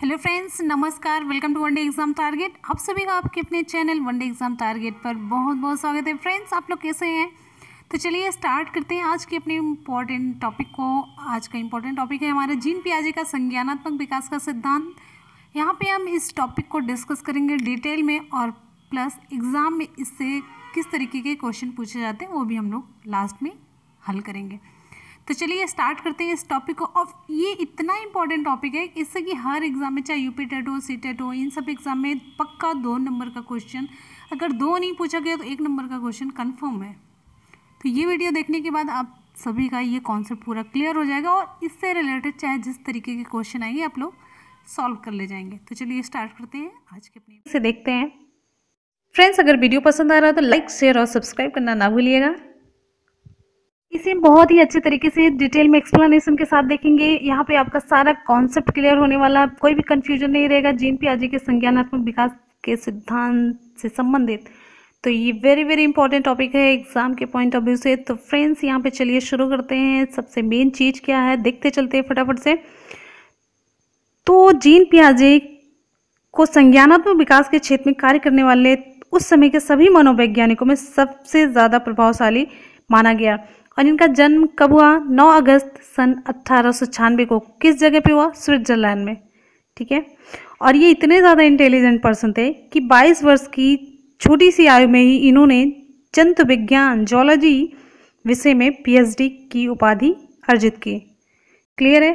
hello friends नमस्कार welcome to one day exam target आप सभी का आपके अपने चैनल वनडे एग्जाम टारगेट पर बहुत बहुत स्वागत है फ्रेंड्स आप लोग कैसे हैं तो चलिए स्टार्ट करते हैं आज के अपने इम्पोर्टेंट टॉपिक को आज का इम्पोर्टेंट टॉपिक है हमारा जीन पियाजे का संज्ञानात्मक विकास का सिद्धांत यहाँ पर हम इस टॉपिक को डिस्कस करेंगे डिटेल में और प्लस एग्ज़ाम में इससे किस तरीके के क्वेश्चन पूछे जाते हैं वो भी हम लोग लास्ट में हल करेंगे तो चलिए स्टार्ट करते हैं इस टॉपिक को और ये इतना इंपॉर्टेंट टॉपिक है इससे कि हर एग्जाम में चाहे यूपी टेट हो सी टेट हो इन सब एग्जाम में पक्का दो नंबर का क्वेश्चन अगर दो नहीं पूछा गया तो एक नंबर का क्वेश्चन कन्फर्म है तो ये वीडियो देखने के बाद आप सभी का ये कॉन्सेप्ट पूरा क्लियर हो जाएगा और इससे रिलेटेड चाहे जिस तरीके के क्वेश्चन आएंगे आप लोग सॉल्व कर ले जाएंगे तो चलिए स्टार्ट करते हैं आज के अपने से देखते हैं फ्रेंड्स अगर वीडियो पसंद आ रहा है तो लाइक शेयर और सब्सक्राइब करना ना भूलिएगा इसे बहुत ही अच्छे तरीके से डिटेल में एक्सप्लेनेशन के साथ देखेंगे यहाँ पे आपका सारा कॉन्सेप्ट क्लियर होने वाला कोई भी कंफ्यूजन नहीं रहेगा जीन आजी के संज्ञानात्मक विकास के सिद्धांत से संबंधित तो ये वेरी वेरी इंपॉर्टेंट टॉपिक है एग्जाम के पॉइंट ऑफ व्यू से तो फ्रेंड्स यहाँ पे चलिए शुरू करते हैं सबसे मेन चीज़ क्या है देखते चलते हैं फटाफट से तो जीन पियाजे को संज्ञानात्मक विकास के क्षेत्र में कार्य करने वाले उस समय के सभी मनोवैज्ञानिकों में सबसे ज़्यादा प्रभावशाली माना गया और इनका जन्म कब हुआ 9 अगस्त सन अट्ठारह को किस जगह पे हुआ स्विट्जरलैंड में ठीक है और ये इतने ज़्यादा इंटेलिजेंट पर्सन थे कि 22 वर्ष की छोटी सी आयु में ही इन्होंने जंतु विज्ञान जोलॉजी विषय में पीएचडी की उपाधि अर्जित की क्लियर है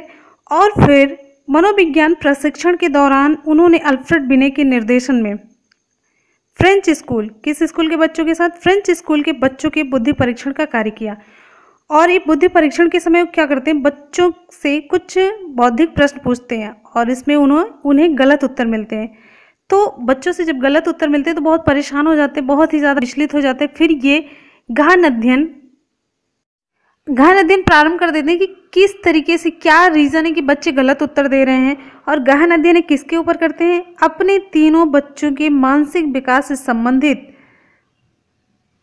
और फिर मनोविज्ञान प्रशिक्षण के दौरान उन्होंने अल्फ्रेड बिने के निर्देशन में फ्रेंच स्कूल किस स्कूल के बच्चों के साथ फ्रेंच स्कूल के बच्चों के बुद्धि परीक्षण का कार्य किया और ये बुद्धि परीक्षण के समय क्या करते हैं बच्चों से कुछ बौद्धिक प्रश्न पूछते हैं और इसमें उन्होंने उन्हें गलत उत्तर मिलते हैं तो बच्चों से जब गलत उत्तर मिलते हैं तो बहुत परेशान हो जाते हैं बहुत ही ज़्यादा विचलित हो जाते हैं फिर ये गहन अध्ययन गहन अध्ययन प्रारंभ कर देते हैं कि किस तरीके से क्या रीज़न है कि बच्चे गलत उत्तर दे रहे हैं और गहन अध्ययन किसके ऊपर करते हैं अपने तीनों बच्चों के मानसिक विकास से संबंधित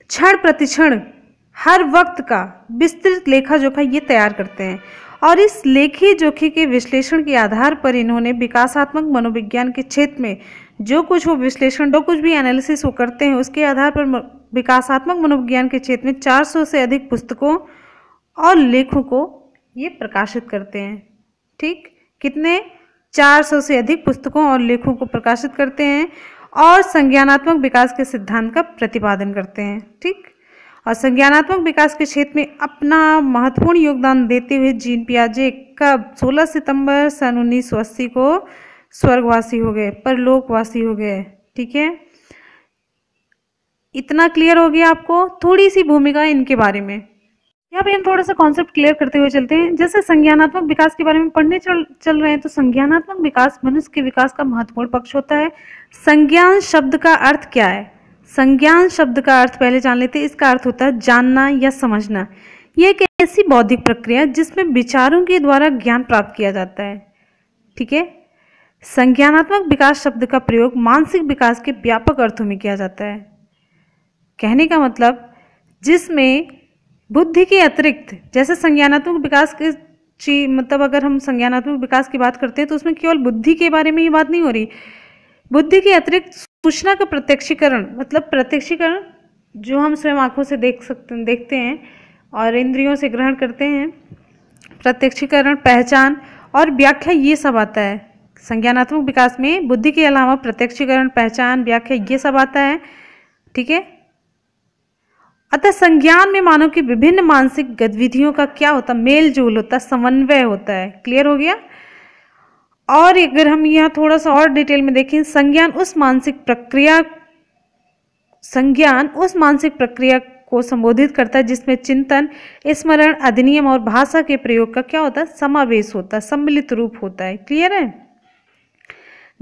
क्षण प्रतिक्षण हर वक्त का विस्तृत लेखा जोखा ये तैयार करते हैं और इस लेखी जोखी के विश्लेषण के आधार पर इन्होंने विकासात्मक मनोविज्ञान के क्षेत्र में जो कुछ वो विश्लेषण जो कुछ भी एनालिसिस वो करते हैं उसके आधार पर विकासात्मक मनोविज्ञान के क्षेत्र में 400 से अधिक पुस्तकों और लेखों को ये प्रकाशित करते हैं ठीक कितने 400 से अधिक पुस्तकों और लेखों को प्रकाशित करते हैं और संज्ञानात्मक विकास के सिद्धांत का प्रतिपादन करते हैं ठीक और संज्ञानात्मक विकास के क्षेत्र में अपना महत्वपूर्ण योगदान देते हुए जीन पियाजे कब 16 सितंबर सन उन्नीस को स्वर्गवासी हो गए परलोकवासी हो गए ठीक है इतना क्लियर हो गया आपको थोड़ी सी भूमिका इनके बारे में यहाँ पे हम थोड़ा सा कॉन्सेप्ट क्लियर करते हुए चलते हैं जैसे संज्ञानात्मक विकास के बारे में पढ़ने चल चल रहे हैं तो संज्ञानात्मक विकास मनुष्य के विकास का महत्वपूर्ण पक्ष होता है संज्ञान शब्द का अर्थ क्या है संज्ञान शब्द का अर्थ पहले जान लेते हैं इसका अर्थ होता है जानना या समझना यह एक ऐसी बौद्धिक प्रक्रिया जिसमें विचारों के द्वारा ज्ञान प्राप्त किया जाता है ठीक है संज्ञानात्मक विकास शब्द का प्रयोग मानसिक विकास के व्यापक अर्थों में किया जाता है कहने का मतलब जिसमें बुद्धि के अतिरिक्त जैसे संज्ञानात्मक विकास के ची मतलब अगर हम संज्ञानात्मक विकास की बात करते हैं तो उसमें केवल बुद्धि के बारे में ही बात नहीं हो रही बुद्धि के अतिरिक्त पूछना का प्रत्यक्षीकरण मतलब प्रत्यक्षीकरण जो हम स्वयं आँखों से देख सकते देखते हैं और इंद्रियों से ग्रहण करते हैं प्रत्यक्षीकरण पहचान और व्याख्या ये सब आता है संज्ञानात्मक विकास में बुद्धि के अलावा प्रत्यक्षीकरण पहचान व्याख्या ये सब आता है ठीक है अतः संज्ञान में मानव की विभिन्न मानसिक गतिविधियों का क्या होता है मेल जोल होता है समन्वय होता है क्लियर हो गया और अगर हम यहाँ थोड़ा सा और डिटेल में देखें संज्ञान उस मानसिक प्रक्रिया संज्ञान उस मानसिक प्रक्रिया को संबोधित करता है जिसमें चिंतन स्मरण अधिनियम और भाषा के प्रयोग का क्या होता है समावेश होता है सम्मिलित रूप होता है क्लियर है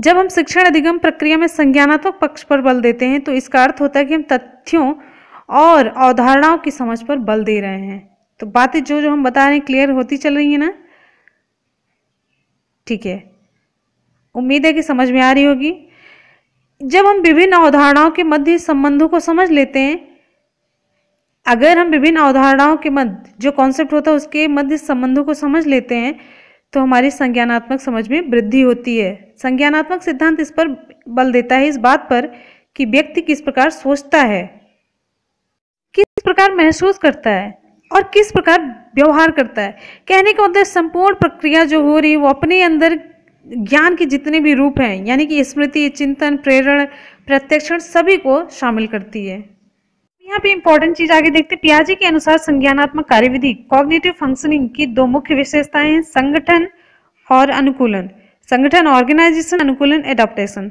जब हम शिक्षण अधिगम प्रक्रिया में संज्ञानात्मक पक्ष पर बल देते हैं तो इसका अर्थ होता है कि हम तथ्यों और अवधारणाओं की समझ पर बल दे रहे हैं तो बातें जो जो हम बता रहे हैं क्लियर होती चल रही है ना ठीक है उम्मीद है कि समझ में आ रही होगी जब हम विभिन्न अवधारणाओं के मध्य संबंधों को समझ लेते हैं अगर हम विभिन्न अवधारणाओं के मध्य जो कॉन्सेप्ट होता है उसके मध्य संबंधों को समझ लेते हैं तो हमारी संज्ञानात्मक समझ में वृद्धि होती है संज्ञानात्मक सिद्धांत इस पर बल देता है इस बात पर कि व्यक्ति किस प्रकार सोचता है किस प्रकार महसूस करता है और किस प्रकार व्यवहार करता है कहने का मतलब संपूर्ण प्रक्रिया जो हो रही है वो अपने अंदर ज्ञान के जितने भी रूप हैं यानी कि स्मृति चिंतन प्रेरण प्रत्यक्षण सभी को शामिल करती है यहाँ पे इंपॉर्टेंट चीज आगे देखते पियाजी के अनुसार संज्ञानात्मक कार्यविधि कॉग्निटिव फंक्शनिंग की दो मुख्य विशेषताएं हैं संगठन और अनुकूलन संगठन ऑर्गेनाइजेशन अनुकूलन एडॉप्टेशन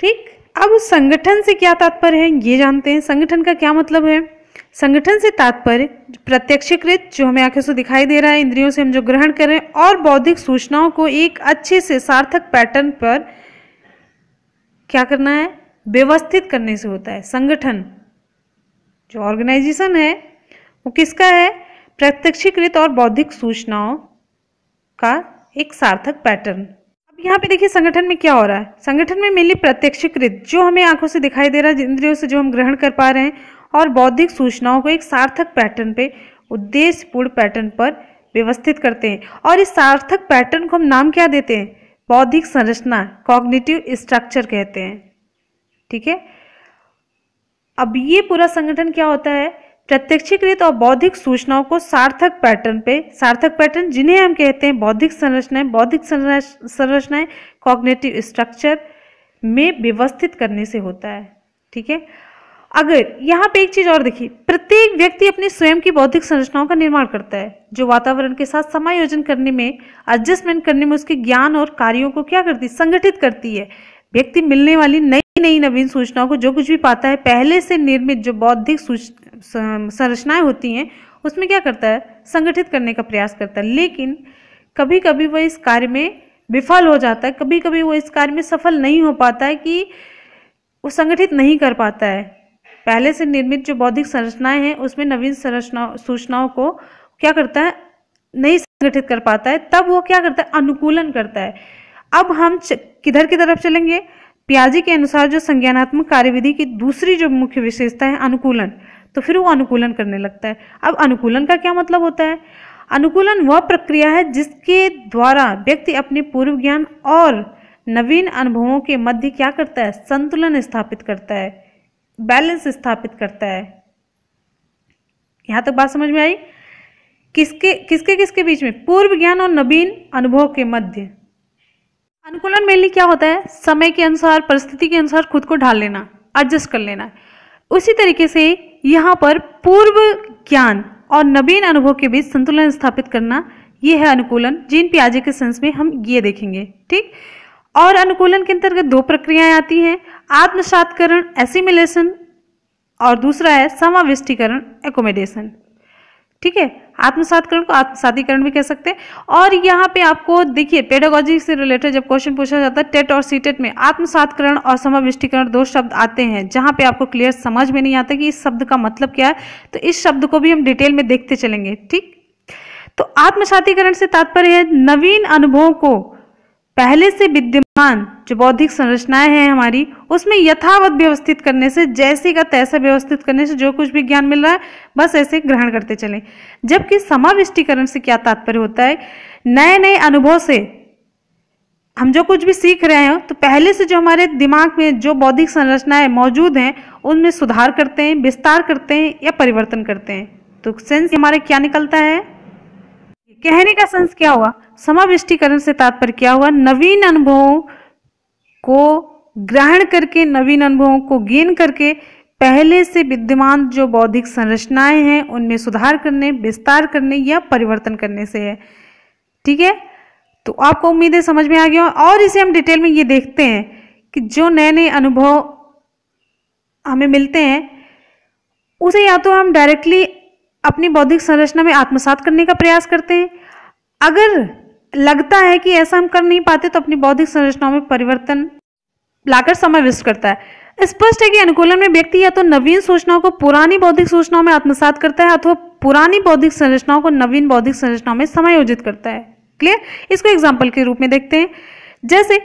ठीक अब संगठन से क्या तात्पर्य है ये जानते हैं संगठन का क्या मतलब है संगठन से तात्पर्य प्रत्यक्षीकृत जो हमें आंखों से दिखाई दे रहा है इंद्रियों से हम जो ग्रहण कर रहे हैं और बौद्धिक सूचनाओं को एक अच्छे से सार्थक पैटर्न पर क्या करना है व्यवस्थित करने से होता है संगठन जो ऑर्गेनाइजेशन है वो किसका है प्रत्यक्षीकृत और बौद्धिक सूचनाओं का एक सार्थक पैटर्न अब यहाँ पे देखिए संगठन में क्या हो रहा है संगठन में मेनली प्रत्यक्षीकृत जो हमें आंखों से दिखाई दे रहा है इंद्रियों से जो हम ग्रहण कर पा रहे हैं और बौद्धिक सूचनाओं को एक सार्थक पैटर्न पे उद्देश्यपूर्ण पैटर्न पर व्यवस्थित करते हैं और इस सार्थक पैटर्न को हम नाम क्या देते हैं बौद्धिक संरचना कॉग्निटिव स्ट्रक्चर कहते हैं ठीक है अब ये पूरा संगठन क्या होता है प्रत्यक्षीकृत और बौद्धिक सूचनाओं को सार्थक पैटर्न पे सार्थक पैटर्न जिन्हें हम कहते हैं बौद्धिक संरचनाएं बौद्धिक संरचनाएं कॉग्नेटिव स्ट्रक्चर में व्यवस्थित करने से होता है ठीक है अगर यहाँ पे एक चीज और देखिए प्रत्येक व्यक्ति अपने स्वयं की बौद्धिक संरचनाओं का निर्माण करता है जो वातावरण के साथ समायोजन करने में एडजस्टमेंट करने में उसके ज्ञान और कार्यों को क्या करती संगठित करती है व्यक्ति मिलने वाली नई नई नवीन सूचनाओं को जो कुछ भी पाता है पहले से निर्मित जो बौद्धिक संरचनाएं होती हैं उसमें क्या करता है संगठित करने का प्रयास करता है लेकिन कभी कभी वह इस कार्य में विफल हो जाता है कभी कभी वो इस कार्य में सफल नहीं हो पाता है कि वो संगठित नहीं कर पाता है पहले से निर्मित जो बौद्धिक संरचनाएं हैं उसमें नवीन संरचना सूचनाओं को क्या करता है नहीं संगठित कर पाता है तब वो क्या करता है अनुकूलन करता है अब हम किधर की तरफ चलेंगे प्याजी के अनुसार जो संज्ञानात्मक कार्यविधि की दूसरी जो मुख्य विशेषता है अनुकूलन तो फिर वो अनुकूलन करने लगता है अब अनुकूलन का क्या मतलब होता है अनुकूलन वह प्रक्रिया है जिसके द्वारा व्यक्ति अपने पूर्व ज्ञान और नवीन अनुभवों के मध्य क्या करता है संतुलन स्थापित करता है बैलेंस स्थापित करता है यहाँ तक तो बात समझ में आई किसके किसके किसके बीच में पूर्व ज्ञान और नवीन अनुभव के मध्य अनुकूलन मेनली क्या होता है समय के अनुसार परिस्थिति के अनुसार खुद को ढाल लेना एडजस्ट कर लेना उसी तरीके से यहाँ पर पूर्व ज्ञान और नवीन अनुभव के बीच संतुलन स्थापित करना ये है अनुकूलन जिन पियाजे के सेंस में हम ये देखेंगे ठीक और अनुकूलन के अंतर्गत दो प्रक्रियाएं आती हैं आत्मसातकरण एसिमिलेशन और दूसरा है समाविष्टिकरण एकोमोडेशन ठीक है आत्मसातकरण को आत्मसातीकरण भी कह सकते हैं और यहाँ पे आपको देखिए पेडागोजी से रिलेटेड जब क्वेश्चन पूछा जाता है टेट और सी टेट में आत्मसातकरण और समाविष्टिकरण दो शब्द आते हैं जहाँ पे आपको क्लियर समझ में नहीं आता कि इस शब्द का मतलब क्या है तो इस शब्द को भी हम डिटेल में देखते चलेंगे ठीक तो आत्मसातीकरण से तात्पर्य है नवीन अनुभवों को पहले से विद्यमान जो बौद्धिक संरचनाएं हैं हमारी उसमें यथावत व्यवस्थित करने से जैसे का तैसा व्यवस्थित करने से जो कुछ भी ज्ञान मिल रहा है बस ऐसे ग्रहण करते चले जबकि समाविष्टिकरण से क्या तात्पर्य होता है नए नए अनुभव से हम जो कुछ भी सीख रहे हैं तो पहले से जो हमारे दिमाग में जो बौद्धिक संरचनाएं मौजूद हैं उनमें सुधार करते हैं विस्तार करते हैं या परिवर्तन करते हैं तो सेंस हमारे क्या निकलता है कहने का संस क्या हुआ समाविष्टिकरण से तात्पर्य क्या हुआ नवीन अनुभवों को ग्रहण करके नवीन अनुभवों को गेन करके पहले से विद्यमान जो बौद्धिक संरचनाएं हैं उनमें सुधार करने विस्तार करने या परिवर्तन करने से है ठीक है तो आपको उम्मीदें समझ में आ गया और इसे हम डिटेल में ये देखते हैं कि जो नए नए अनुभव हमें मिलते हैं उसे या तो हम डायरेक्टली अपनी बौद्धिक संरचना में आत्मसात करने का प्रयास करते हैं अगर लगता है कि ऐसा हम कर नहीं पाते तो अपनी बौद्धिक संरचनाओं में परिवर्तन लाकर समाविष्ट करता है स्पष्ट है कि अनुकूलन में व्यक्ति या तो नवीन सूचनाओं को पुरानी बौद्धिक सूचनाओं में आत्मसात करता है अथवा पुरानी बौद्धिक संरचनाओं को नवीन बौद्धिक संरचनाओं में समायोजित करता है क्लियर इसको एग्जाम्पल के रूप में देखते हैं जैसे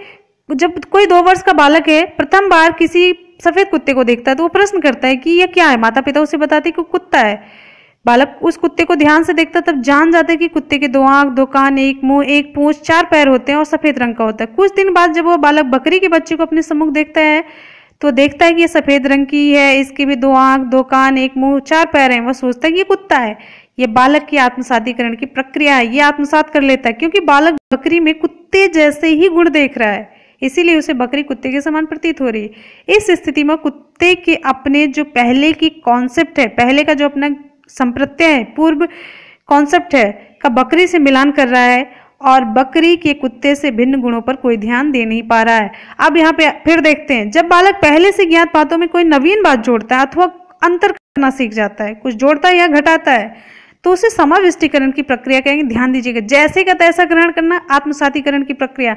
जब कोई दो वर्ष का बालक है प्रथम बार किसी सफेद कुत्ते को देखता है तो वो प्रश्न करता है कि यह क्या है माता पिता उसे बताते कि कुत्ता है बालक उस कुत्ते को ध्यान से देखता तब जान जाता कि कुत्ते के दो आंख दो कान एक मुंह एक पूंछ चार पैर होते हैं और सफेद रंग का होता है कुछ दिन बाद जब वो बालक बकरी के बच्चे को अपने सम्मुख देखता है तो देखता है कि ये सफेद रंग की है इसके भी दो आंख दो कान एक मुंह चार पैर हैं वह सोचता है कि ये कुत्ता है ये बालक की आत्मसातीकरण की प्रक्रिया है ये आत्मसात कर लेता है क्योंकि बालक बकरी में कुत्ते जैसे ही गुण देख रहा है इसीलिए उसे बकरी कुत्ते के समान प्रतीत हो रही है इस स्थिति में कुत्ते के अपने जो पहले की कॉन्सेप्ट है पहले का जो अपना संप्रत्यय पूर्व कॉन्सेप्ट है का बकरी से मिलान कर रहा है और बकरी के कुत्ते से भिन्न गुणों पर कोई ध्यान दे नहीं पा रहा है अब यहाँ पे फिर देखते हैं जब बालक पहले से ज्ञात बातों में कोई नवीन बात जोड़ता है अथवा अंतर करना सीख जाता है कुछ जोड़ता है या घटाता है तो उसे समाविष्टिकरण की प्रक्रिया कहेंगे ध्यान दीजिएगा जैसे का तैसा ग्रहण करना आत्मसातीकरण की प्रक्रिया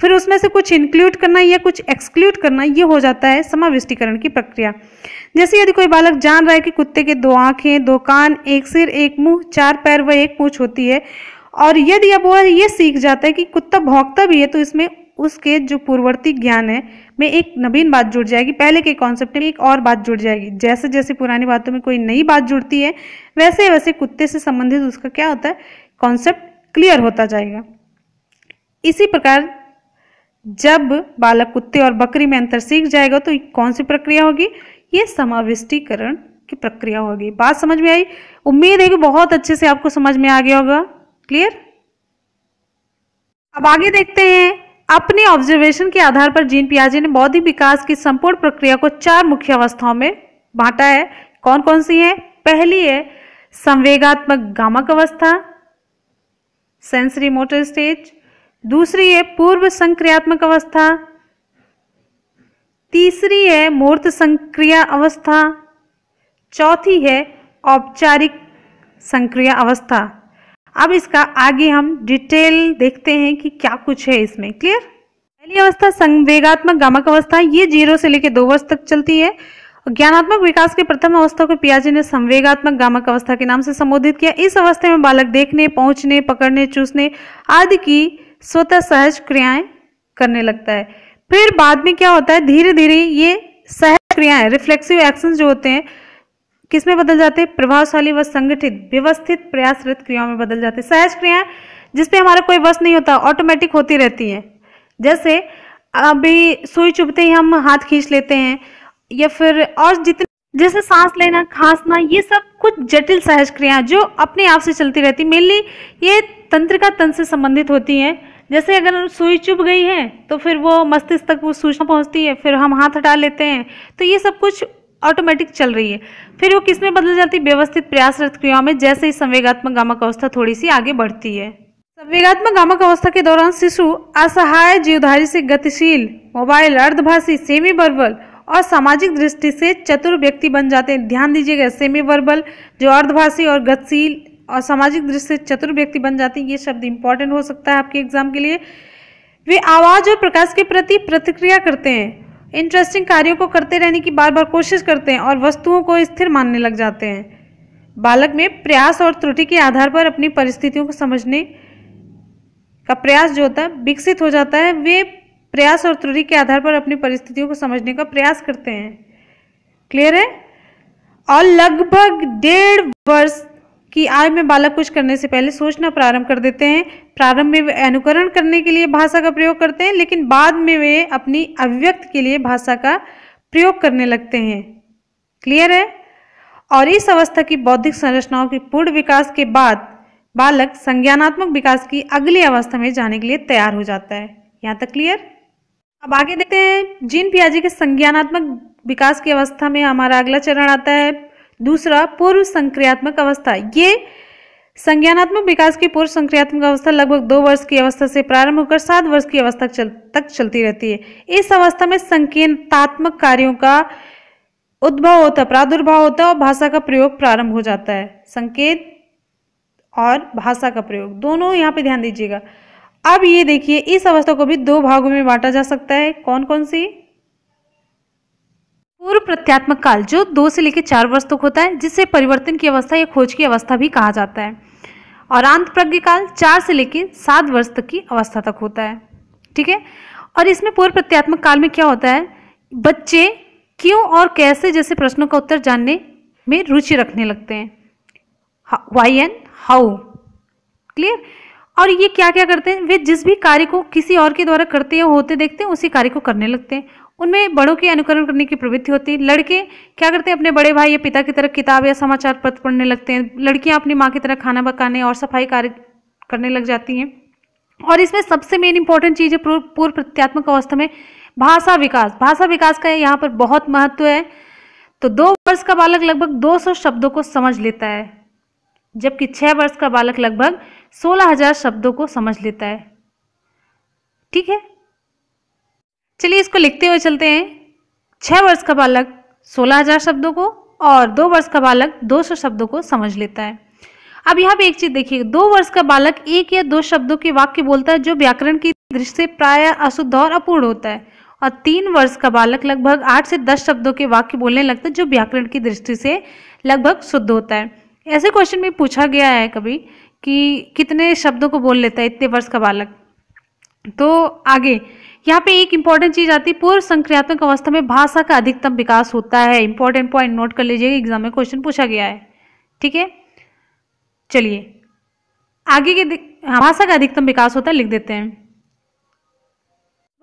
फिर उसमें से कुछ इंक्लूड करना या कुछ एक्सक्लूड करना ये हो जाता है समाविष्टिकरण की प्रक्रिया जैसे यदि कोई बालक जान रहा है कि कुत्ते के दो आंखें दो कान एक सिर एक मुंह चार पैर व एक पूछ होती है और यदि अब वह ये सीख जाता है कि कुत्ता भोंकता भी है तो इसमें उसके जो पूर्ववर्ती ज्ञान है में एक नवीन बात जुड़ जाएगी पहले के कॉन्सेप्ट में एक और बात जुड़ जाएगी जैसे जैसे पुरानी बातों में कोई नई बात जुड़ती है वैसे वैसे कुत्ते से संबंधित उसका क्या होता है कॉन्सेप्ट क्लियर होता जाएगा इसी प्रकार जब बालक कुत्ते और बकरी में अंतर सीख जाएगा तो कौन सी प्रक्रिया होगी ये समाविष्टीकरण की प्रक्रिया होगी बात समझ में आई उम्मीद है कि बहुत अच्छे से आपको समझ में आ गया होगा क्लियर अब आगे देखते हैं अपने ऑब्जर्वेशन के आधार पर जीन पियाजे ने बौद्धिक विकास की संपूर्ण प्रक्रिया को चार मुख्य अवस्थाओं में बांटा है कौन कौन सी है पहली है संवेगात्मक गामक अवस्था सेंसरी मोटर स्टेज दूसरी है पूर्व संक्रियात्मक अवस्था तीसरी है मूर्त संक्रिया अवस्था चौथी है औपचारिक संक्रिया अवस्था अब इसका आगे हम डिटेल देखते हैं कि क्या कुछ है इसमें क्लियर पहली अवस्था संवेगात्मक गमक अवस्था ये जीरो से लेकर दो वर्ष तक चलती है ज्ञानात्मक विकास के प्रथम अवस्था को पियाजे ने संवेगात्मक गामक अवस्था के नाम से संबोधित किया इस अवस्था में बालक देखने पहुंचने पकड़ने चूसने आदि की स्वतः सहज क्रियाएं करने लगता है फिर बाद में क्या होता है धीरे धीरे ये सह क्रियाएं रिफ्लेक्सिव एक्शन जो होते हैं किसमें बदल जाते हैं प्रभावशाली व संगठित व्यवस्थित प्रयासरत क्रियाओं में बदल जाते हैं सहज क्रियाएं जिसपे हमारा कोई वश नहीं होता ऑटोमेटिक होती रहती है जैसे अभी सुई चुभते ही हम हाथ खींच लेते हैं या फिर और जितने जैसे सांस लेना खांसना ये सब कुछ जटिल सहज क्रियाएं जो अपने आप से चलती रहती मेनली ये तंत्रिका तंत्र से संबंधित होती हैं जैसे अगर सुई चुभ गई है तो फिर वो मस्तिष्क तक वो सूचना पहुंचती है फिर हम हाथ हटा लेते हैं तो ये सब कुछ ऑटोमेटिक चल रही है फिर वो किस में बदल जाती है व्यवस्थित प्रयासरत क्रियाओं में जैसे ही संवेगात्मक गामक अवस्था थोड़ी सी आगे बढ़ती है संवेगात्मक गामक अवस्था के दौरान शिशु असहाय जीवधारी से गतिशील मोबाइल अर्धभाषी सेमी वर्बल और सामाजिक दृष्टि से चतुर व्यक्ति बन जाते हैं ध्यान दीजिएगा सेमी वर्बल जो अर्धभाषी और गतिशील और सामाजिक दृष्टि से चतुर व्यक्ति बन जाते हैं ये शब्द इंपॉर्टेंट हो सकता है आपके एग्जाम के लिए वे आवाज़ और प्रकाश के प्रति प्रतिक्रिया करते हैं इंटरेस्टिंग कार्यों को करते रहने की बार बार कोशिश करते हैं और वस्तुओं को स्थिर मानने लग जाते हैं बालक में प्रयास और त्रुटि के आधार पर अपनी परिस्थितियों को समझने का प्रयास जो होता है विकसित हो जाता है वे प्रयास और त्रुटि के आधार पर अपनी परिस्थितियों को समझने का प्रयास करते हैं क्लियर है और लगभग डेढ़ वर्ष कि आज में बालक कुछ करने से पहले सोचना प्रारंभ कर देते हैं प्रारंभ में वे अनुकरण करने के लिए भाषा का प्रयोग करते हैं लेकिन बाद में वे अपनी अभिव्यक्त के लिए भाषा का प्रयोग करने लगते हैं क्लियर है और इस अवस्था की बौद्धिक संरचनाओं के पूर्ण विकास के बाद बालक संज्ञानात्मक विकास की अगली अवस्था में जाने के लिए तैयार हो जाता है यहाँ तक क्लियर अब आगे देखते हैं जीन पियाजी के संज्ञानात्मक विकास की अवस्था में हमारा अगला चरण आता है दूसरा पूर्व संक्रियात्मक अवस्था ये संज्ञानात्मक विकास की पूर्व संक्रियात्मक अवस्था लगभग दो वर्ष की अवस्था से प्रारंभ होकर सात वर्ष की अवस्था चल, तक चलती रहती है इस अवस्था में संकेतात्मक कार्यों का उद्भव होता है प्रादुर्भाव होता है और भाषा का प्रयोग प्रारंभ हो जाता है संकेत और भाषा का प्रयोग दोनों यहाँ पे ध्यान दीजिएगा अब ये देखिए इस अवस्था को भी दो भागों में बांटा जा सकता है कौन कौन सी पूर्व प्रत्यात्मक काल जो दो से लेकर चार वर्ष तक होता है जिसे परिवर्तन की अवस्था या खोज की अवस्था भी कहा जाता है और अंत प्रज्ञ काल चार से लेकर सात वर्ष तक की अवस्था तक होता है ठीक है और इसमें पूर्व प्रत्यात्मक काल में क्या होता है बच्चे क्यों और कैसे जैसे प्रश्नों का उत्तर जानने में रुचि रखने लगते हैं वाई एंड हाउ क्लियर और ये क्या क्या करते हैं वे जिस भी कार्य को किसी और के द्वारा करते या होते देखते हैं उसी कार्य को करने लगते हैं उनमें बड़ों के अनुकरण करने की प्रवृत्ति होती है लड़के क्या करते हैं अपने बड़े भाई या पिता की तरह किताब या समाचार पत्र पढ़ने लगते हैं लड़कियां अपनी माँ की तरह खाना पकाने और सफाई कार्य करने लग जाती हैं और इसमें सबसे मेन इंपॉर्टेंट चीज़ है पूर्व प्रत्यात्मक अवस्था में भाषा विकास भाषा विकास का यहाँ पर बहुत महत्व है तो दो वर्ष का बालक लगभग दो शब्दों को समझ लेता है जबकि छः वर्ष का बालक लगभग सोलह शब्दों को समझ लेता है ठीक है चलिए इसको लिखते हुए चलते हैं छः वर्ष का बालक सोलह हजार शब्दों को और दो वर्ष का बालक दो सौ शब्दों को समझ लेता है अब यहाँ पे एक चीज देखिए दो वर्ष का बालक एक या दो शब्दों के वाक्य बोलता है जो व्याकरण की दृष्टि से प्राय अशुद्ध और अपूर्ण होता है और तीन वर्ष का बालक लगभग आठ से दस शब्दों के वाक्य बोलने लगता है जो व्याकरण की दृष्टि से लगभग शुद्ध होता है ऐसे क्वेश्चन में पूछा गया है कभी कि कितने शब्दों को बोल लेता है इतने वर्ष का बालक तो आगे यहाँ पे एक इंपॉर्टेंट चीज आती है पूर्व संक्रियात्मक अवस्था में भाषा का अधिकतम विकास होता है इंपॉर्टेंट पॉइंट नोट कर लीजिएगा एग्जाम में क्वेश्चन पूछा गया है ठीक है चलिए आगे के हाँ, भाषा का अधिकतम विकास होता है लिख देते हैं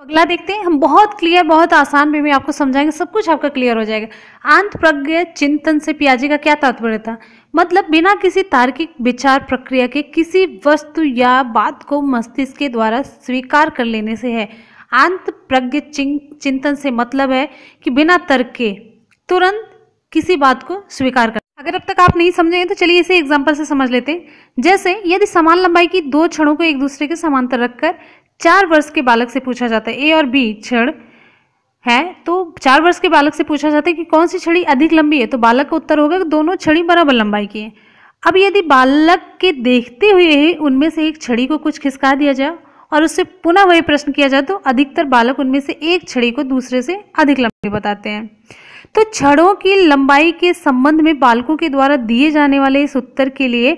अगला देखते हैं हम बहुत क्लियर बहुत आसान भी में आपको समझाएंगे सब कुछ आपका क्लियर हो जाएगा आंत प्रज्ञ चिंतन से पियाजी का क्या तात्पर्य था मतलब बिना किसी तार्किक विचार प्रक्रिया के किसी वस्तु या बात को मस्तिष्क के द्वारा स्वीकार कर लेने से है आंत प्रज्ञ चिंतन से मतलब है कि बिना तर्क के तुरंत किसी बात को स्वीकार कर अगर अब तक आप नहीं समझे तो चलिए इसे एग्जाम्पल से समझ लेते हैं जैसे यदि समान लंबाई की दो क्षणों को एक दूसरे के समांतर रखकर चार वर्ष के बालक से पूछा जाता है ए और बी क्षण है तो चार वर्ष के बालक से पूछा जाता है कि कौन सी छड़ी अधिक लंबी है तो बालक का उत्तर होगा कि दोनों छड़ी बराबर लंबाई की है अब यदि बालक के देखते हुए ही उनमें से एक छड़ी को कुछ खिसका दिया जाए और उससे पुनः वही प्रश्न किया जाए तो अधिकतर बालक उनमें से एक छड़ी को दूसरे से अधिक लंबी बताते हैं तो छड़ों की लंबाई के संबंध में बालकों के द्वारा दिए जाने वाले इस उत्तर के लिए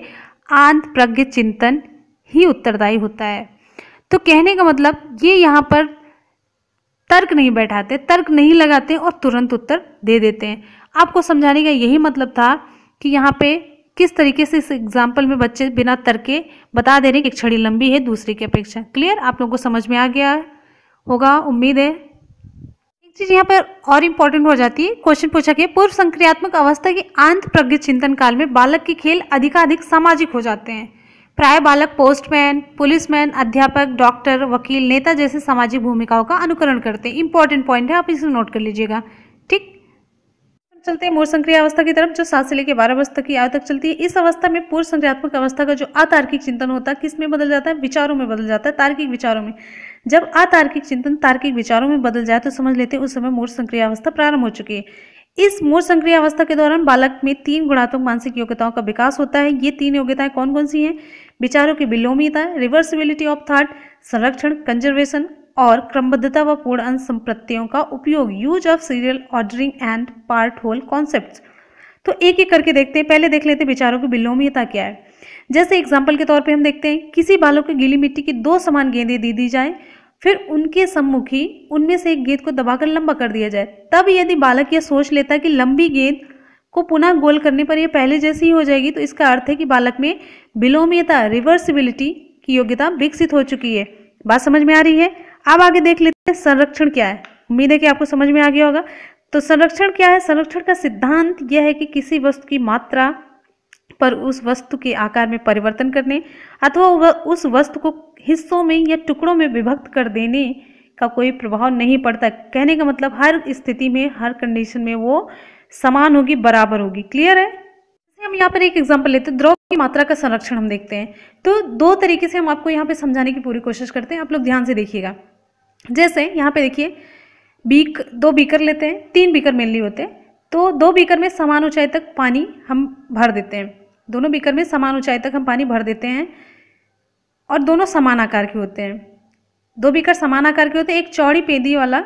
आंत प्रज्ञ चिंतन ही उत्तरदायी होता है तो कहने का मतलब ये यहाँ पर तर्क नहीं बैठाते तर्क नहीं लगाते और तुरंत उत्तर दे देते हैं आपको समझाने का यही मतलब था कि यहाँ पे किस तरीके से इस एग्जाम्पल में बच्चे बिना तरके बता दे रहे कि एक छड़ी लंबी है दूसरी की अपेक्षा क्लियर आप लोगों को समझ में आ गया होगा उम्मीद है एक चीज़ यहाँ पर और इम्पोर्टेंट हो जाती है क्वेश्चन पूछा गया पूर्व संक्रियात्मक अवस्था के आंत प्रज्ञ चिंतन काल में बालक के खेल अधिकाधिक सामाजिक हो जाते हैं प्राय बालक पोस्टमैन पुलिसमैन अध्यापक डॉक्टर वकील नेता जैसे सामाजिक भूमिकाओं का अनुकरण करते हैं इंपॉर्टेंट पॉइंट है आप इसे नोट कर लीजिएगा ठीक चलते हैं मूर्व संक्रिय अवस्था की तरफ जो सात से लेकर बारह वर्ष तक की आयु तक चलती है इस अवस्था में पूर्व संक्रियात्मक अवस्था का जो अतार्किक चिंतन होता है किस में बदल जाता है विचारों में बदल जाता है तार्किक विचारों में जब अतार्किक चिंतन तार्किक विचारों में बदल जाए तो समझ लेते हैं उस समय मूर्व संक्रिय अवस्था प्रारंभ हो चुकी है इस मूल संक्रिय अवस्था के दौरान बालक में तीन गुणात्मक मानसिक योग्यताओं का विकास होता है ये तीन योग्यताएं कौन कौन सी हैं विचारों की विलोमिता रिवर्सिबिलिटी ऑफ थाट संरक्षण कंजर्वेशन और क्रमबद्धता व पूर्ण अंश संप्रत्यों का उपयोग use of serial ordering and part whole concept तो एक एक करके देखते हैं पहले देख लेते हैं विचारों की विलोमियता क्या है जैसे एग्जाम्पल के तौर पर हम देखते हैं किसी बालों की गीली मिट्टी की दो समान गेंदे दे दी जाए फिर उनके सम्मुखी उनमें से एक गेंद को दबाकर लंबा कर दिया जाए तब यदि बालक यह सोच लेता कि लंबी गेंद को पुनः गोल करने पर यह पहले जैसी ही हो जाएगी तो इसका अर्थ है कि बालक में विलोमियता रिवर्सिबिलिटी की योग्यता विकसित हो चुकी है बात समझ में आ रही है अब आगे देख लेते हैं संरक्षण क्या है उम्मीद है कि आपको समझ में आ गया होगा तो संरक्षण क्या है संरक्षण का सिद्धांत यह है कि किसी वस्तु की मात्रा पर उस वस्तु के आकार में परिवर्तन करने अथवा उस वस्तु को हिस्सों में या टुकड़ों में विभक्त कर देने का कोई प्रभाव नहीं पड़ता कहने का मतलब हर स्थिति में हर कंडीशन में वो समान होगी बराबर होगी क्लियर है हम यहाँ पर एक एग्जाम्पल लेते हैं द्रव की मात्रा का संरक्षण हम देखते हैं तो दो तरीके से हम आपको यहाँ पे समझाने की पूरी कोशिश करते हैं आप लोग ध्यान से देखिएगा जैसे यहाँ पे देखिए बीक दो बीकर लेते हैं तीन बीकर मेनली होते हैं तो दो बीकर में समान ऊंचाई तक पानी हम भर देते हैं दोनों बीकर में समान ऊंचाई तक हम पानी भर देते हैं और दोनों समान आकार के होते हैं दो बीकर समान आकार के होते हैं एक चौड़ी पेंदी वाला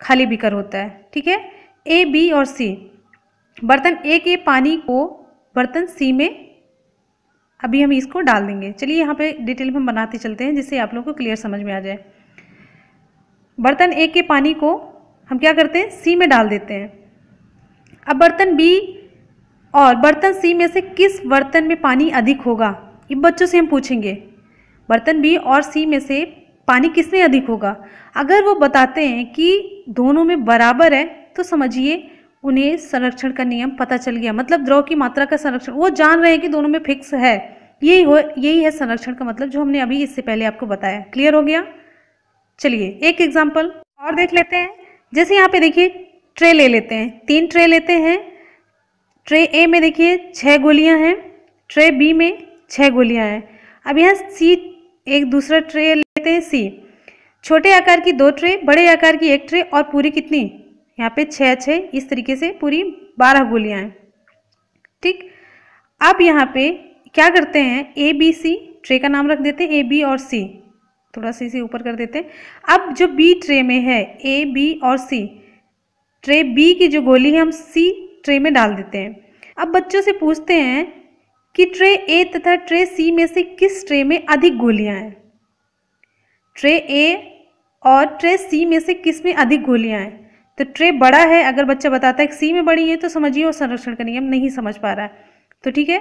खाली बीकर होता है ठीक है ए बी और सी बर्तन ए के पानी को बर्तन सी में अभी हम इसको डाल देंगे चलिए यहाँ पे डिटेल में हम बनाते चलते हैं जिससे आप लोगों को क्लियर समझ में आ जाए बर्तन ए के पानी को हम क्या करते हैं सी में डाल देते हैं अब बर्तन बी और बर्तन सी में से किस बर्तन में पानी अधिक होगा ये बच्चों से हम पूछेंगे बर्तन बी और सी में से पानी किस में अधिक होगा अगर वो बताते हैं कि दोनों में बराबर है तो समझिए उन्हें संरक्षण का नियम पता चल गया मतलब द्रव की मात्रा का संरक्षण वो जान रहे हैं कि दोनों में फिक्स है यही हो यही है संरक्षण का मतलब जो हमने अभी इससे पहले आपको बताया क्लियर हो गया चलिए एक एग्जाम्पल और देख लेते हैं जैसे यहाँ पे देखिए ट्रे ले लेते हैं तीन ट्रे लेते हैं ट्रे ए में देखिए छः गोलियाँ हैं ट्रे बी में छः गोलियाँ हैं अब यहाँ सी एक दूसरा ट्रे लेते हैं सी छोटे आकार की दो ट्रे बड़े आकार की एक ट्रे और पूरी कितनी यहाँ पे छः छः इस तरीके से पूरी बारह गोलियाँ हैं ठीक अब यहाँ पे क्या करते हैं ए बी सी ट्रे का नाम रख देते हैं ए बी और सी थोड़ा सा इसे ऊपर कर देते हैं अब जो बी ट्रे में है ए बी और सी ट्रे बी की जो गोली है हम सी ट्रे में डाल देते हैं अब बच्चों से पूछते हैं कि ट्रे ए तथा ट्रे सी में से किस ट्रे में अधिक गोलियां हैं ट्रे ए और ट्रे सी में से किस में अधिक गोलियां हैं तो ट्रे बड़ा है अगर बच्चा बताता है सी में बड़ी है तो समझिए वो संरक्षण का नियम नहीं समझ पा रहा है तो ठीक है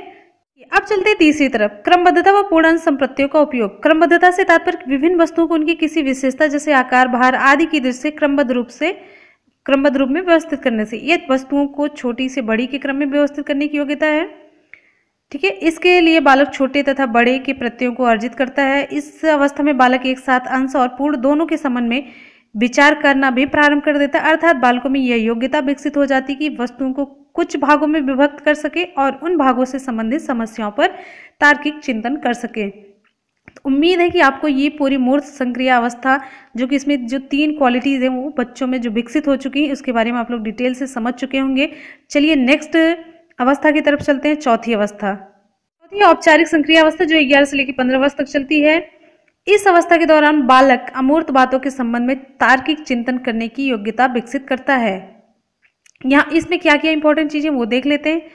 अब चलते हैं तीसरी तरफ क्रमबद्धता व पूर्ण संपत्तियों का उपयोग क्रमबद्धता से तात्पर्य विभिन्न वस्तुओं को उनकी किसी विशेषता जैसे आकार भार आदि की दृष्टि से क्रमबद्ध रूप से क्रमबद्ध रूप में व्यवस्थित करने से ये वस्तुओं को छोटी से बड़ी के क्रम में व्यवस्थित करने की योग्यता है ठीक है इसके लिए बालक छोटे तथा बड़े के प्रत्ययों को अर्जित करता है इस अवस्था में बालक एक साथ अंश और पूर्ण दोनों के संबंध में विचार करना भी प्रारंभ कर देता है अर्थात बालकों में यह योग्यता विकसित हो जाती कि वस्तुओं को कुछ भागों में विभक्त कर सके और उन भागों से संबंधित समस्याओं पर तार्किक चिंतन कर सके तो उम्मीद है कि आपको ये पूरी मूर्त संक्रिया अवस्था जो कि इसमें जो तीन क्वालिटीज़ हैं वो बच्चों में जो विकसित हो चुकी हैं उसके बारे में आप लोग डिटेल से समझ चुके होंगे चलिए नेक्स्ट अवस्था की तरफ चलते हैं चौथी अवस्था चौथी औपचारिक संक्रिया अवस्था जो ग्यारह से लेकर पंद्रह वर्ष तक चलती है इस अवस्था के दौरान बालक अमूर्त बातों के संबंध में तार्किक चिंतन करने की योग्यता विकसित करता है यहाँ इसमें क्या क्या इंपॉर्टेंट चीज़ें वो देख लेते हैं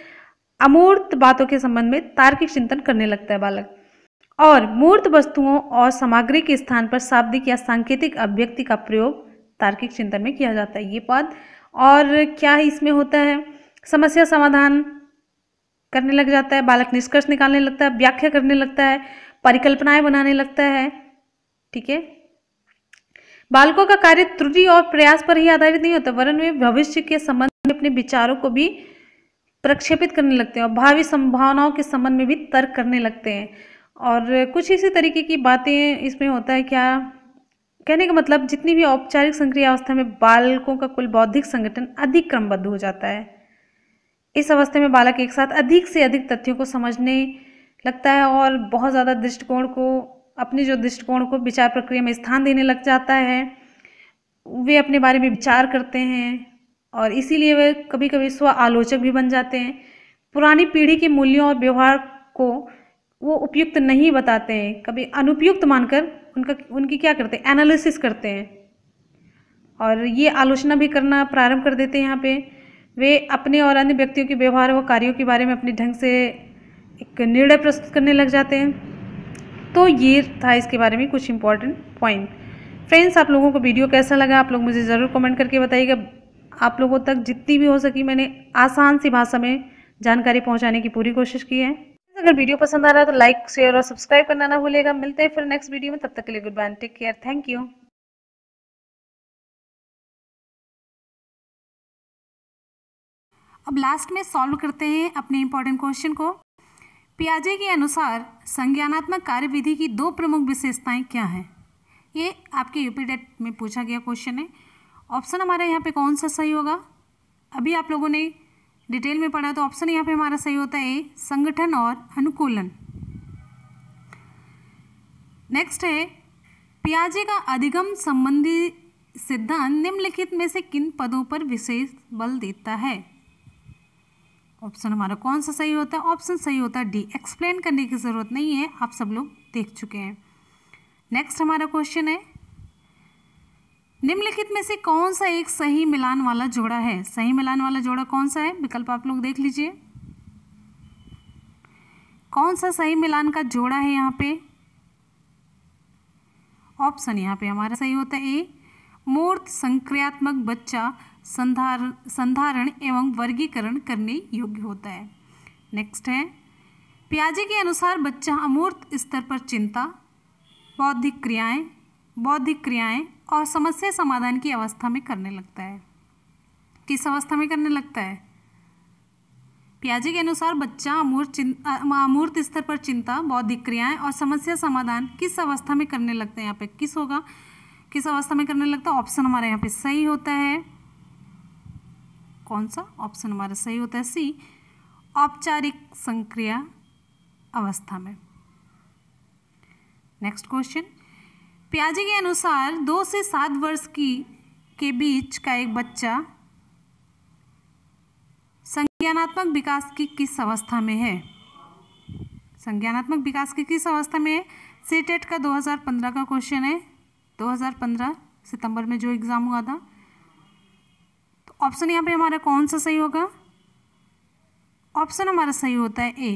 अमूर्त बातों के संबंध में तार्किक चिंतन करने लगता है बालक और मूर्त वस्तुओं और सामग्री के स्थान पर शाब्दिक या सांकेतिक अभिव्यक्ति का प्रयोग तार्किक चिंतन में किया जाता है ये पद और क्या इसमें होता है समस्या समाधान करने लग जाता है बालक निष्कर्ष निकालने लगता है व्याख्या करने लगता है परिकल्पनाएं बनाने लगता है ठीक है बालकों का कार्य त्रुटि और प्रयास पर ही आधारित नहीं होता वरन वे भविष्य के संबंध अपने विचारों को भी प्रक्षेपित करने लगते हैं और भावी संभावनाओं के संबंध में भी तर्क करने लगते हैं और कुछ इसी तरीके की बातें इसमें होता है क्या कहने का मतलब जितनी भी औपचारिक संक्रिय अवस्था में बालकों का कुल बौद्धिक संगठन अधिक क्रमबद्ध हो जाता है इस अवस्था में बालक एक साथ अधिक से अधिक तथ्यों को समझने लगता है और बहुत ज़्यादा दृष्टिकोण को अपने जो दृष्टिकोण को विचार प्रक्रिया में स्थान देने लग जाता है वे अपने बारे में विचार करते हैं और इसीलिए वे कभी कभी स्व आलोचक भी बन जाते हैं पुरानी पीढ़ी के मूल्यों और व्यवहार को वो उपयुक्त नहीं बताते हैं कभी अनुपयुक्त मानकर उनका उनकी क्या करते हैं एनालिसिस करते हैं और ये आलोचना भी करना प्रारंभ कर देते हैं यहाँ पे वे अपने और अन्य व्यक्तियों के व्यवहार व कार्यों के बारे में अपने ढंग से एक निर्णय प्रस्तुत करने लग जाते हैं तो ये था इसके बारे में कुछ इंपॉर्टेंट पॉइंट फ्रेंड्स आप लोगों को वीडियो कैसा लगा आप लोग मुझे ज़रूर कमेंट करके बताइएगा आप लोगों तक जितनी भी हो सकी मैंने आसान सी भाषा में जानकारी पहुंचाने की पूरी कोशिश की है अगर वीडियो पसंद आ रहा है तो लाइक शेयर और सब्सक्राइब करना ना भूलेगा मिलते हैं फिर नेक्स्ट वीडियो में तब तक के लिए good bye take care thank you अब लास्ट में सॉल्व करते हैं अपने इंपॉर्टेंट क्वेश्चन को पियाजे के अनुसार संज्ञानात्मक कार्यविधि की दो प्रमुख विशेषताएं क्या हैं ये आपके यूपी डेट में पूछा गया क्वेश्चन है ऑप्शन हमारा यहाँ पे कौन सा सही होगा अभी आप लोगों ने डिटेल में पढ़ा तो ऑप्शन यहाँ पे हमारा सही होता है ए संगठन और अनुकूलन नेक्स्ट है पियाजे का अधिगम संबंधी सिद्धांत निम्नलिखित में से किन पदों पर विशेष बल देता है ऑप्शन हमारा कौन सा सही होता है ऑप्शन सही होता है डी एक्सप्लेन करने की ज़रूरत नहीं है आप सब लोग देख चुके हैं नेक्स्ट हमारा क्वेश्चन है निम्नलिखित में से कौन सा एक सही मिलान वाला जोड़ा है सही मिलान वाला जोड़ा कौन सा है विकल्प आप लोग देख लीजिए कौन सा सही मिलान का जोड़ा है यहाँ पे ऑप्शन यहाँ पे हमारा सही होता है ए मूर्त संक्रियात्मक बच्चा संधार संधारण एवं वर्गीकरण करने योग्य होता है नेक्स्ट है प्याजे के अनुसार बच्चा अमूर्त स्तर पर चिंता बौद्धिक क्रियाएं बौद्धिक क्रियाएं और समस्या समाधान की अवस्था में करने लगता है किस अवस्था में करने लगता है प्याजे के अनुसार बच्चा अमूर्त अमूर्त स्तर पर चिंता बौद्धिक क्रियाएं और समस्या समाधान किस अवस्था में करने लगते हैं यहाँ पे किस होगा किस अवस्था में करने लगता है ऑप्शन हमारे यहाँ पे सही होता है कौन सा ऑप्शन हमारा सही होता है सी औपचारिक संक्रिया अवस्था में नेक्स्ट क्वेश्चन प्याजे के अनुसार दो से सात वर्ष की के बीच का एक बच्चा संज्ञानात्मक विकास की किस अवस्था में है संज्ञानात्मक विकास की किस अवस्था में है सीटेट e का 2015 का क्वेश्चन है 2015 सितंबर में जो एग्ज़ाम हुआ था तो ऑप्शन यहाँ पे हमारा कौन सा सही होगा ऑप्शन हमारा सही होता है ए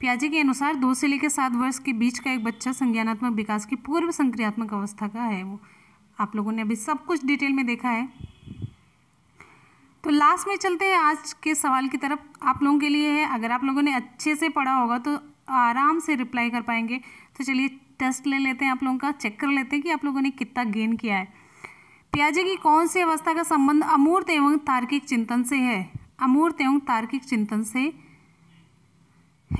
प्याजे के अनुसार दो से लेकर सात वर्ष के बीच का एक बच्चा संज्ञानात्मक विकास की पूर्व संक्रियात्मक अवस्था का है वो आप लोगों ने अभी सब कुछ डिटेल में देखा है तो लास्ट में चलते हैं आज के सवाल की तरफ आप लोगों के लिए है अगर आप लोगों ने अच्छे से पढ़ा होगा तो आराम से रिप्लाई कर पाएंगे तो चलिए टेस्ट ले लेते हैं आप लोगों का चेक कर लेते हैं कि आप लोगों ने कितना गेन किया है प्याजे की कौन सी अवस्था का संबंध अमूर्त एवं तार्किक चिंतन से है अमूर्त एवं तार्किक चिंतन से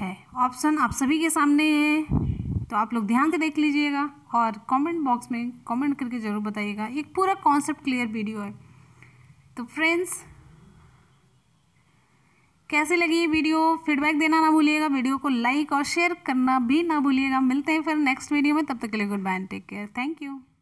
है ऑप्शन आप सभी के सामने है तो आप लोग ध्यान से देख लीजिएगा और कमेंट बॉक्स में कमेंट करके ज़रूर बताइएगा एक पूरा कॉन्सेप्ट क्लियर वीडियो है तो फ्रेंड्स कैसे लगी ये वीडियो फीडबैक देना ना भूलिएगा वीडियो को लाइक और शेयर करना भी ना भूलिएगा मिलते हैं फिर नेक्स्ट वीडियो में तब तक के लिए good bye take care thank you